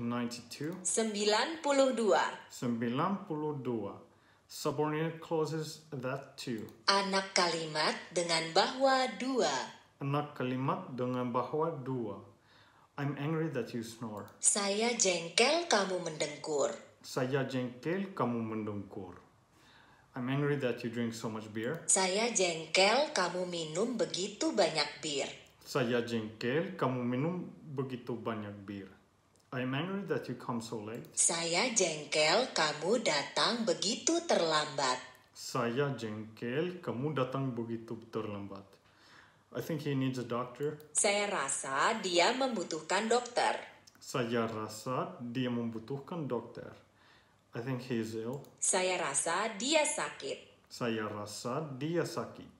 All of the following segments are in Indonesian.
92. 92. 92. Subordinate clauses that too. Anak kalimat dengan bahwa dua. Anak kalimat dengan bahwa dua. I'm angry that you snore. Saya jengkel kamu mendengkur. Saya jengkel kamu mendengkur. I'm angry that you drink so much beer. Saya jengkel kamu minum begitu banyak bir. Saya jengkel kamu minum begitu banyak bir. I'm angry that you come so late. Saya jengkel kamu datang begitu terlambat. Saya jengkel kamu datang begitu terlambat. I think he needs a doctor. Saya rasa dia membutuhkan dokter. Saya rasa dia membutuhkan dokter. I think he is ill. Saya rasa dia sakit. Saya rasa dia sakit.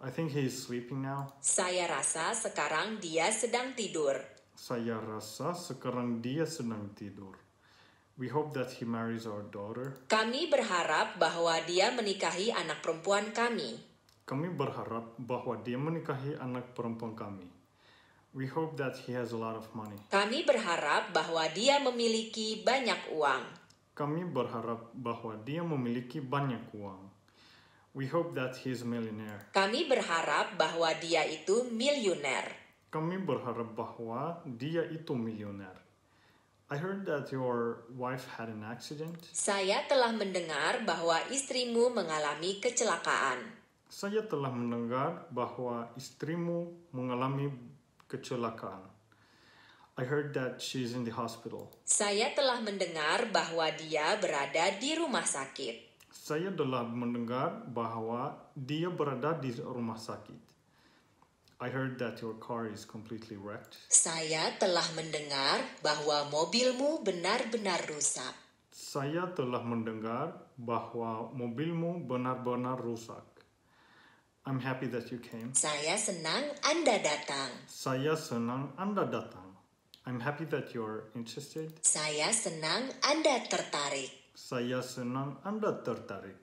I think he is sleeping now. Saya rasa sekarang dia sedang tidur. Saya rasa sekarang dia senang tidur. We hope that he marries our daughter. Kami berharap bahwa dia menikahi anak perempuan kami. Kami berharap bahwa dia menikahi anak perempuan kami. We hope that he has a lot of money. Kami berharap bahwa dia memiliki banyak uang. Kami berharap bahwa dia memiliki banyak uang. We hope that he is a millionaire. Kami berharap bahwa dia itu miliuner kami berharap bahwa dia itu milioner. I heard that your wife had an accident. Saya telah mendengar bahwa istrimu mengalami kecelakaan. Saya telah mendengar bahwa istrimu mengalami kecelakaan. I heard that she's in the hospital. Saya telah mendengar bahwa dia berada di rumah sakit. Saya telah mendengar bahwa dia berada di rumah sakit. I heard that your car is completely wrecked. Saya telah mendengar bahwa mobilmu benar-benar rusak. Saya telah mendengar bahwa mobilmu benar-benar rusak. I'm happy that you came. Saya senang Anda datang. Saya senang Anda datang. I'm happy that you're interested. Saya senang Anda tertarik. Saya senang Anda tertarik.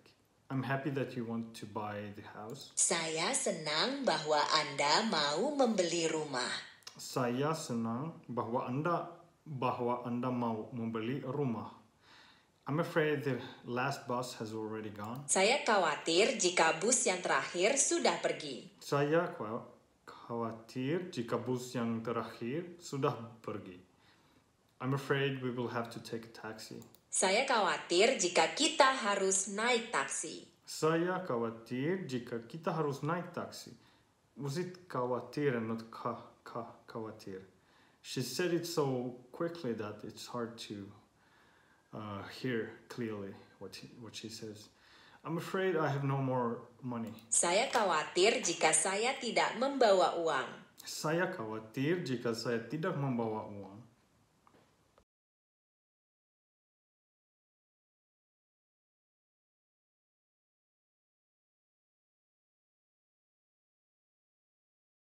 I'm happy that you want to buy the house. Saya senang bahwa Anda mau membeli rumah. Saya senang bahwa Anda bahwa Anda mau membeli rumah. I'm afraid the last bus has already gone. Saya khawatir jika bus yang terakhir sudah pergi. Saya khawatir jika bus yang terakhir sudah pergi. I'm afraid we will have to take a taxi. Saya khawatir jika kita harus naik taksi. Saya khawatir jika kita harus naik taksi. Was it khawatir and not ka ka khawatir? She said it so quickly that it's hard to uh, hear clearly what he, what she says. I'm afraid I have no more money. Saya khawatir jika saya tidak membawa uang. Saya khawatir jika saya tidak membawa uang.